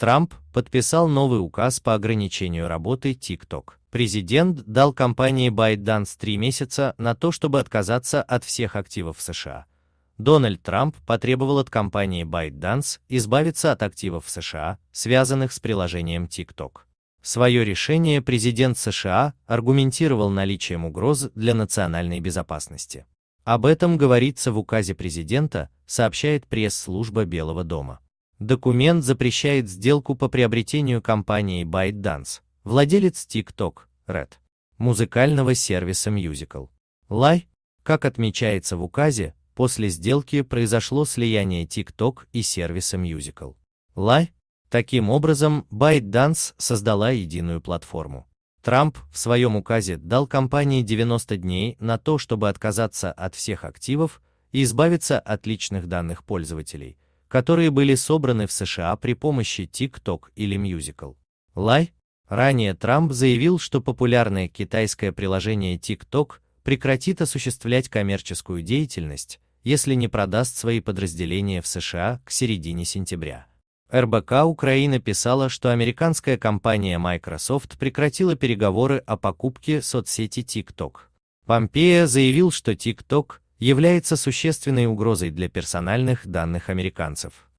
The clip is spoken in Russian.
Трамп подписал новый указ по ограничению работы TikTok. Президент дал компании ByteDance три месяца на то, чтобы отказаться от всех активов США. Дональд Трамп потребовал от компании ByteDance избавиться от активов США, связанных с приложением TikTok. Свое решение президент США аргументировал наличием угроз для национальной безопасности. Об этом говорится в указе президента, сообщает пресс-служба Белого дома. Документ запрещает сделку по приобретению компании ByteDance, владелец TikTok, Red, музыкального сервиса Musical. Лай, как отмечается в указе, после сделки произошло слияние TikTok и сервиса Musical. Лай, таким образом, ByteDance создала единую платформу. Трамп в своем указе дал компании 90 дней на то, чтобы отказаться от всех активов и избавиться от личных данных пользователей, которые были собраны в США при помощи TikTok или Musical. Лай. Ранее Трамп заявил, что популярное китайское приложение TikTok прекратит осуществлять коммерческую деятельность, если не продаст свои подразделения в США к середине сентября. РБК Украина писала, что американская компания Microsoft прекратила переговоры о покупке соцсети TikTok. Помпея заявил, что TikTok является существенной угрозой для персональных данных американцев.